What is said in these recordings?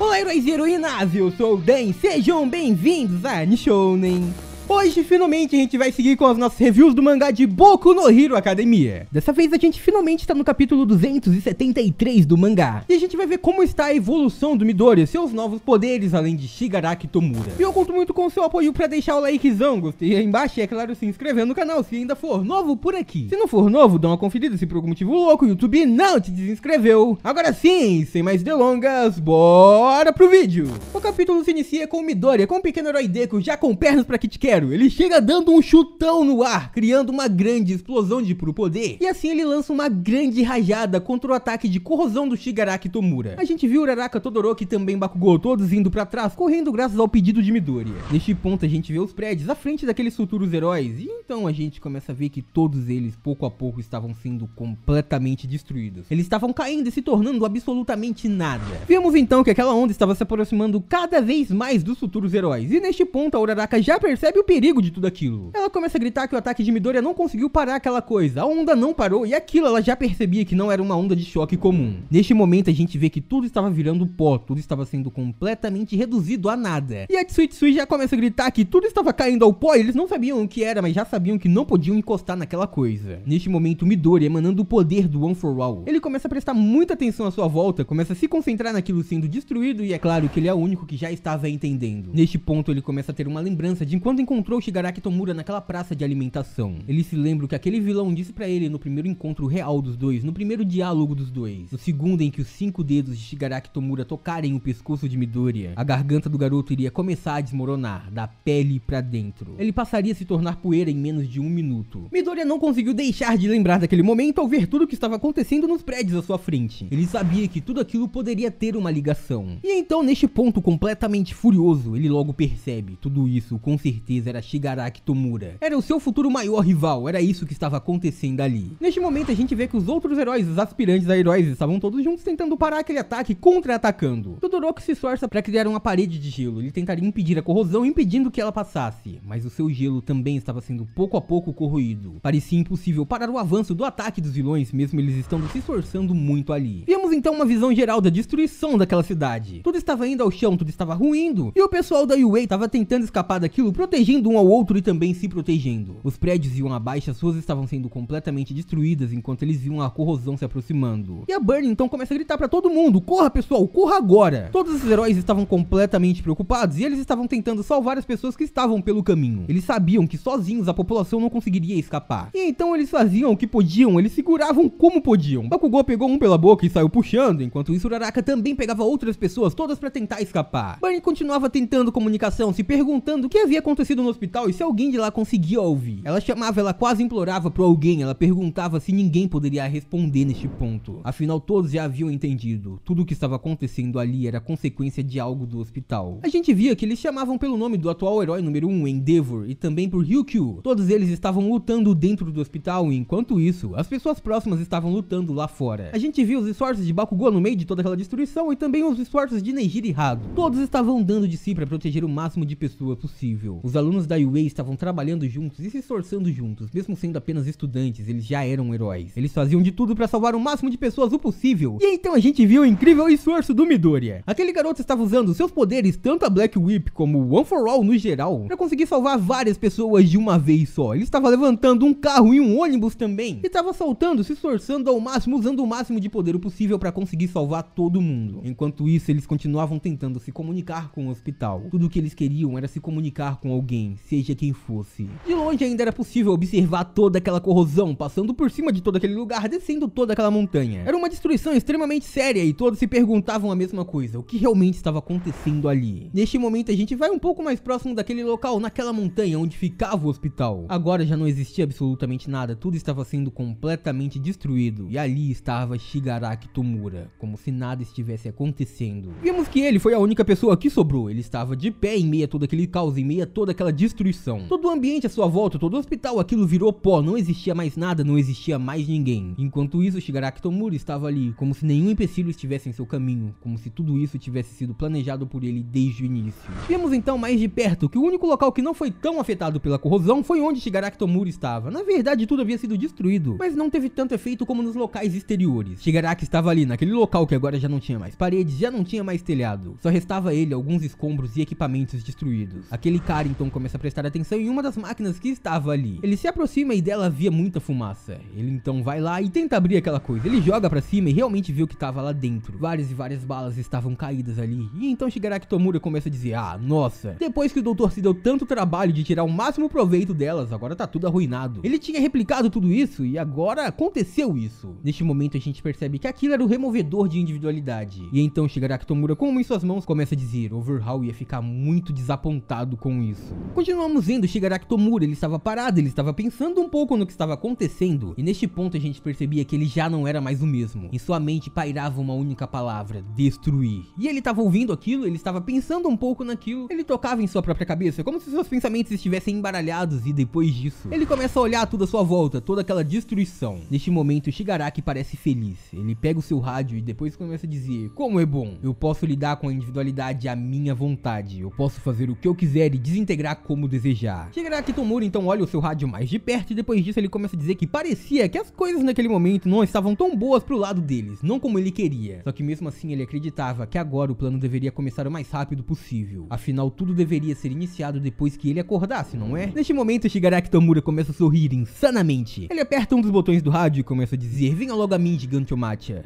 Olá, heróis é e heroínas, eu sou o Dan, sejam bem-vindos a Nishonen. Hoje, finalmente, a gente vai seguir com as nossas reviews do mangá de Boku no Hero Academia. Dessa vez, a gente finalmente está no capítulo 273 do mangá. E a gente vai ver como está a evolução do Midoriya, seus novos poderes, além de Shigaraki Tomura. E eu conto muito com o seu apoio para deixar o likezão, gostei aí embaixo e, é claro, se inscrever no canal se ainda for novo por aqui. Se não for novo, dá uma conferida se por algum motivo louco o YouTube não te desinscreveu. Agora sim, sem mais delongas, bora pro vídeo! O capítulo se inicia com Midoriya, com o pequeno herói Deku, já com pernas pra Kit Kero ele chega dando um chutão no ar, criando uma grande explosão de puro poder. E assim ele lança uma grande rajada contra o ataque de corrosão do Shigaraki Tomura. A gente viu Uraraka Todoroki e também Bakugou todos indo pra trás, correndo graças ao pedido de Midoriya. Neste ponto a gente vê os prédios à frente daqueles futuros heróis, e então a gente começa a ver que todos eles pouco a pouco estavam sendo completamente destruídos. Eles estavam caindo e se tornando absolutamente nada. Vemos então que aquela onda estava se aproximando cada vez mais dos futuros heróis, e neste ponto a Uraraka já percebe o perigo de tudo aquilo. Ela começa a gritar que o ataque de Midoriya não conseguiu parar aquela coisa, a onda não parou e aquilo ela já percebia que não era uma onda de choque comum. Neste momento a gente vê que tudo estava virando pó, tudo estava sendo completamente reduzido a nada. E a Tsuitsui já começa a gritar que tudo estava caindo ao pó e eles não sabiam o que era, mas já sabiam que não podiam encostar naquela coisa. Neste momento Midori emanando o poder do One For All. Ele começa a prestar muita atenção à sua volta, começa a se concentrar naquilo sendo destruído e é claro que ele é o único que já estava entendendo. Neste ponto ele começa a ter uma lembrança de enquanto encontrou Shigaraki Tomura naquela praça de alimentação. Ele se lembra que aquele vilão disse para ele no primeiro encontro real dos dois, no primeiro diálogo dos dois. No segundo em que os cinco dedos de Shigaraki Tomura tocarem o pescoço de Midoriya, a garganta do garoto iria começar a desmoronar, da pele para dentro. Ele passaria a se tornar poeira em menos de um minuto. Midoriya não conseguiu deixar de lembrar daquele momento ao ver tudo o que estava acontecendo nos prédios à sua frente. Ele sabia que tudo aquilo poderia ter uma ligação. E então, neste ponto completamente furioso, ele logo percebe, tudo isso com certeza era Shigaraki Tomura. Era o seu futuro maior rival, era isso que estava acontecendo ali. Neste momento a gente vê que os outros heróis, os aspirantes a heróis, estavam todos juntos tentando parar aquele ataque contra-atacando. Todoroki se esforça para criar uma parede de gelo, ele tentaria impedir a corrosão impedindo que ela passasse, mas o seu gelo também estava sendo pouco a pouco corroído. Parecia impossível parar o avanço do ataque dos vilões, mesmo eles estando se esforçando muito ali. Vimos então uma visão geral da destruição daquela cidade. Tudo estava indo ao chão, tudo estava ruindo, e o pessoal da Yuei estava tentando escapar daquilo, protegendo protegendo um ao outro e também se protegendo. Os prédios iam abaixo, as ruas estavam sendo completamente destruídas enquanto eles viam a corrosão se aproximando. E a Burn então começa a gritar para todo mundo: "Corra, pessoal, corra agora!". Todos os heróis estavam completamente preocupados e eles estavam tentando salvar as pessoas que estavam pelo caminho. Eles sabiam que sozinhos a população não conseguiria escapar. E então eles faziam o que podiam, eles seguravam como podiam. Bakugou pegou um pela boca e saiu puxando, enquanto isso Uraraka também pegava outras pessoas, todas para tentar escapar. Burn continuava tentando comunicação, se perguntando o que havia acontecido no hospital e se alguém de lá conseguia ouvir. Ela chamava, ela quase implorava para alguém, ela perguntava se ninguém poderia responder neste ponto. Afinal, todos já haviam entendido. Tudo o que estava acontecendo ali era consequência de algo do hospital. A gente via que eles chamavam pelo nome do atual herói número 1, um, Endeavor, e também por Ryukyu. Todos eles estavam lutando dentro do hospital, e enquanto isso, as pessoas próximas estavam lutando lá fora. A gente viu os esforços de Bakugou no meio de toda aquela destruição e também os esforços de e Hado. Todos estavam dando de si para proteger o máximo de pessoas possível. Os alunos alunos da UA estavam trabalhando juntos e se esforçando juntos, mesmo sendo apenas estudantes, eles já eram heróis. Eles faziam de tudo para salvar o máximo de pessoas o possível. E então a gente viu o incrível esforço do Midoriya. Aquele garoto estava usando seus poderes, tanto a Black Whip como o One for All no geral, para conseguir salvar várias pessoas de uma vez só. Ele estava levantando um carro e um ônibus também. E estava saltando, se esforçando ao máximo, usando o máximo de poder possível para conseguir salvar todo mundo. Enquanto isso, eles continuavam tentando se comunicar com o hospital. Tudo o que eles queriam era se comunicar com alguém alguém, seja quem fosse. De longe ainda era possível observar toda aquela corrosão passando por cima de todo aquele lugar, descendo toda aquela montanha. Era uma destruição extremamente séria e todos se perguntavam a mesma coisa, o que realmente estava acontecendo ali. Neste momento a gente vai um pouco mais próximo daquele local, naquela montanha onde ficava o hospital. Agora já não existia absolutamente nada, tudo estava sendo completamente destruído e ali estava Shigaraki Tomura, como se nada estivesse acontecendo. Vimos que ele foi a única pessoa que sobrou, ele estava de pé em meio a todo aquele caos, em meio a toda aquela aquela destruição. Todo o ambiente à sua volta, todo o hospital, aquilo virou pó, não existia mais nada, não existia mais ninguém. Enquanto isso, Shigaraki Tomura estava ali, como se nenhum empecilho estivesse em seu caminho, como se tudo isso tivesse sido planejado por ele desde o início. Vimos então mais de perto que o único local que não foi tão afetado pela corrosão foi onde Shigaraki Tomura estava. Na verdade, tudo havia sido destruído, mas não teve tanto efeito como nos locais exteriores. Shigaraki estava ali, naquele local que agora já não tinha mais paredes, já não tinha mais telhado. Só restava ele alguns escombros e equipamentos destruídos. Aquele cara então começa a prestar atenção em uma das máquinas que estava ali. Ele se aproxima e dela via muita fumaça. Ele então vai lá e tenta abrir aquela coisa. Ele joga para cima e realmente vê o que estava lá dentro. Várias e várias balas estavam caídas ali. E então Shigaraki Tomura começa a dizer, ah, nossa. Depois que o doutor se deu tanto trabalho de tirar o máximo proveito delas, agora tá tudo arruinado. Ele tinha replicado tudo isso e agora aconteceu isso. Neste momento a gente percebe que aquilo era o removedor de individualidade. E então Shigaraki Tomura, com uma em suas mãos, começa a dizer, Overhaul ia ficar muito desapontado com isso. Continuamos vendo Shigaraki Tomura, ele estava parado, ele estava pensando um pouco no que estava acontecendo, e neste ponto a gente percebia que ele já não era mais o mesmo. Em sua mente pairava uma única palavra, destruir. E ele estava ouvindo aquilo, ele estava pensando um pouco naquilo, ele tocava em sua própria cabeça, como se seus pensamentos estivessem embaralhados, e depois disso, ele começa a olhar tudo à sua volta, toda aquela destruição. Neste momento, Shigaraki parece feliz, ele pega o seu rádio e depois começa a dizer, como é bom, eu posso lidar com a individualidade à minha vontade, eu posso fazer o que eu quiser e desintegrar como desejar. Chegará que Tomura então olha o seu rádio mais de perto e depois disso ele começa a dizer que parecia que as coisas naquele momento não estavam tão boas pro lado deles, não como ele queria. Só que mesmo assim ele acreditava que agora o plano deveria começar o mais rápido possível. Afinal, tudo deveria ser iniciado depois que ele acordasse, não é? Neste momento, Shigaraki Tomura começa a sorrir insanamente. Ele aperta um dos botões do rádio e começa a dizer, venha logo a mim, gigante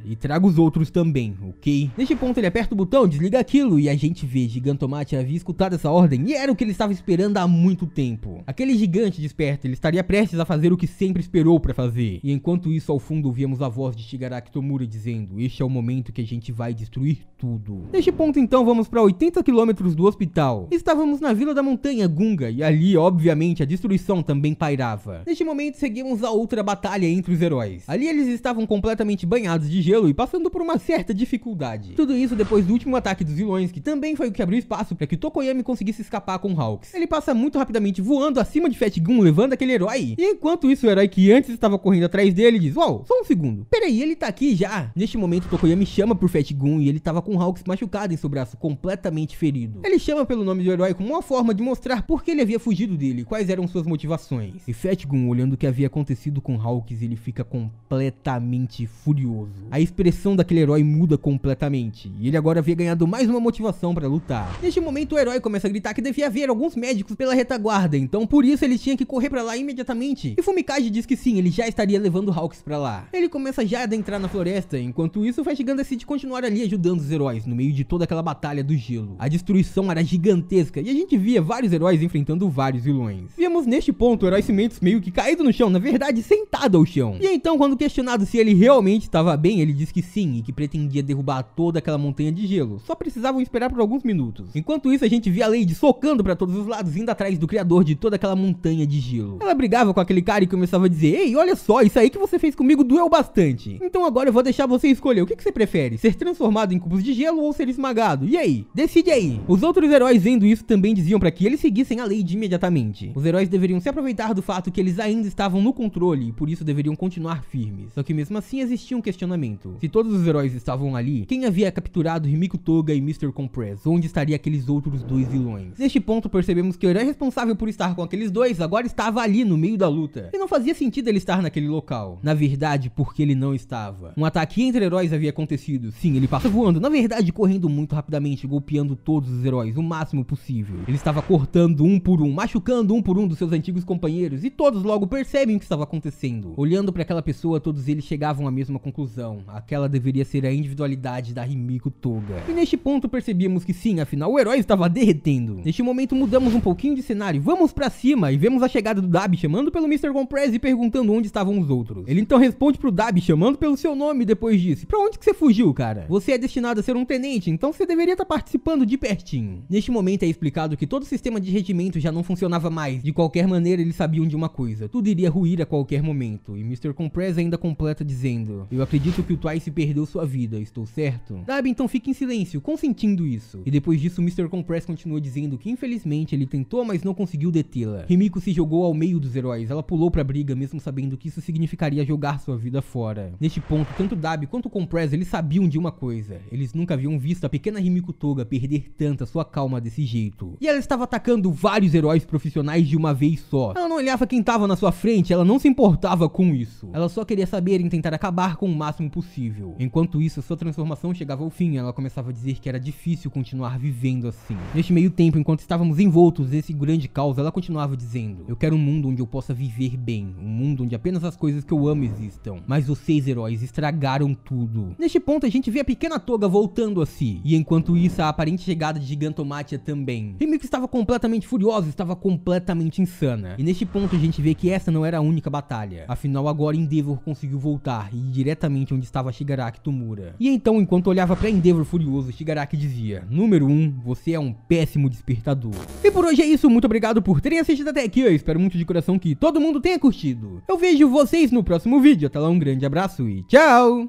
e traga os outros também, ok? Neste ponto, ele aperta o botão, desliga aquilo e a gente vê, Gigantomatia havia escutado essa ordem e era o que ele estava esperando esperando há muito tempo. Aquele gigante desperto, ele estaria prestes a fazer o que sempre esperou para fazer. E enquanto isso, ao fundo, ouvíamos a voz de Shigaraki Tomura dizendo: Este é o momento que a gente vai destruir tudo. Neste ponto, então, vamos para 80 quilômetros do hospital. Estávamos na Vila da Montanha Gunga, e ali, obviamente, a destruição também pairava. Neste momento, seguimos a outra batalha entre os heróis. Ali eles estavam completamente banhados de gelo e passando por uma certa dificuldade. Tudo isso depois do último ataque dos vilões, que também foi o que abriu espaço para que Tokoyami conseguisse escapar com Hawks. Ele ele passa muito rapidamente voando acima de Fat Gun, levando aquele herói. E enquanto isso, o herói que antes estava correndo atrás dele diz, uau, só um segundo. Peraí, ele tá aqui já. Neste momento, Tokoyami chama por Fat Gun e ele tava com Hawks machucado em seu braço, completamente ferido. Ele chama pelo nome do herói como uma forma de mostrar por que ele havia fugido dele, quais eram suas motivações. E Fat Gun, olhando o que havia acontecido com Hawks, ele fica completamente furioso. A expressão daquele herói muda completamente, e ele agora havia ganhado mais uma motivação para lutar. Neste momento, o herói começa a gritar que devia haver alguns médicos pela retaguarda, então por isso ele tinha que correr para lá imediatamente. E Fumikage diz que sim, ele já estaria levando Hawks para lá. Ele começa já a adentrar na floresta, enquanto isso a decide continuar ali ajudando os heróis, no meio de toda aquela batalha do gelo. A destruição era gigantesca e a gente via vários heróis enfrentando vários vilões. Vimos neste ponto o herói Cimentos meio que caído no chão, na verdade sentado ao chão. E então quando questionado se ele realmente estava bem, ele diz que sim e que pretendia derrubar toda aquela montanha de gelo. Só precisavam esperar por alguns minutos. Enquanto isso a gente via a Lady socando para todos os lados desesperados indo atrás do criador de toda aquela montanha de gelo. Ela brigava com aquele cara e começava a dizer: Ei, olha só, isso aí que você fez comigo doeu bastante. Então agora eu vou deixar você escolher o que, que você prefere: ser transformado em cubos de gelo ou ser esmagado. E aí? Decide aí. Os outros heróis vendo isso também diziam para que eles seguissem a lei de imediatamente. Os heróis deveriam se aproveitar do fato que eles ainda estavam no controle e por isso deveriam continuar firmes. Só que mesmo assim existia um questionamento. Se todos os heróis estavam ali, quem havia capturado Himiko Toga e Mr. Compress? Onde estariam aqueles outros dois vilões? Neste ponto percebemos anos que era responsável por estar com aqueles dois agora estava ali no meio da luta. E não fazia sentido ele estar naquele local. Na verdade, porque ele não estava. Um ataque entre heróis havia acontecido. Sim, ele passa voando, na verdade correndo muito rapidamente, golpeando todos os heróis o máximo possível. Ele estava cortando um por um, machucando um por um dos seus antigos companheiros e todos logo percebem o que estava acontecendo. Olhando para aquela pessoa, todos eles chegavam à mesma conclusão. Aquela deveria ser a individualidade da Rimiko Toga. E neste ponto percebíamos que sim, afinal o herói estava derretendo. Neste momento mudamos um pouquinho de cenário, vamos para cima, e vemos a chegada do Dab chamando pelo Mr. Compress e perguntando onde estavam os outros. Ele então responde pro Dab chamando pelo seu nome depois disse, pra onde que você fugiu, cara? Você é destinado a ser um tenente, então você deveria estar tá participando de pertinho. Neste momento é explicado que todo o sistema de regimento já não funcionava mais, de qualquer maneira eles sabiam de uma coisa, tudo iria ruir a qualquer momento, e Mr. Compress ainda completa dizendo, eu acredito que o Twice perdeu sua vida, estou certo? Dab então fica em silêncio, consentindo isso, e depois disso Mr. Compress continua dizendo que infelizmente ele tentou, mas não conseguiu detê-la. Himiko se jogou ao meio dos heróis, ela pulou pra briga, mesmo sabendo que isso significaria jogar sua vida fora. Neste ponto, tanto Dabi quanto Compress, eles sabiam de uma coisa, eles nunca haviam visto a pequena Himiko Toga perder tanta sua calma desse jeito. E ela estava atacando vários heróis profissionais de uma vez só. Ela não olhava quem tava na sua frente, ela não se importava com isso. Ela só queria saber em tentar acabar com o máximo possível. Enquanto isso, sua transformação chegava ao fim, ela começava a dizer que era difícil continuar vivendo assim. Neste meio tempo, enquanto estávamos envoltos outros esse grande caos, ela continuava dizendo: Eu quero um mundo onde eu possa viver bem, um mundo onde apenas as coisas que eu amo existam. Mas vocês, heróis, estragaram tudo. Neste ponto, a gente vê a pequena Toga voltando a si, e enquanto isso, a aparente chegada de Gigantomatia também. Rimiko estava completamente furiosa, estava completamente insana. E neste ponto, a gente vê que essa não era a única batalha. Afinal, agora Endeavor conseguiu voltar e ir diretamente onde estava Shigaraki Tomura. E então, enquanto olhava para Endeavor furioso, Shigaraki dizia: Número 1, um, você é um péssimo despertador. E por por hoje é isso, muito obrigado por terem assistido até aqui, eu espero muito de coração que todo mundo tenha curtido. Eu vejo vocês no próximo vídeo, até lá um grande abraço e tchau!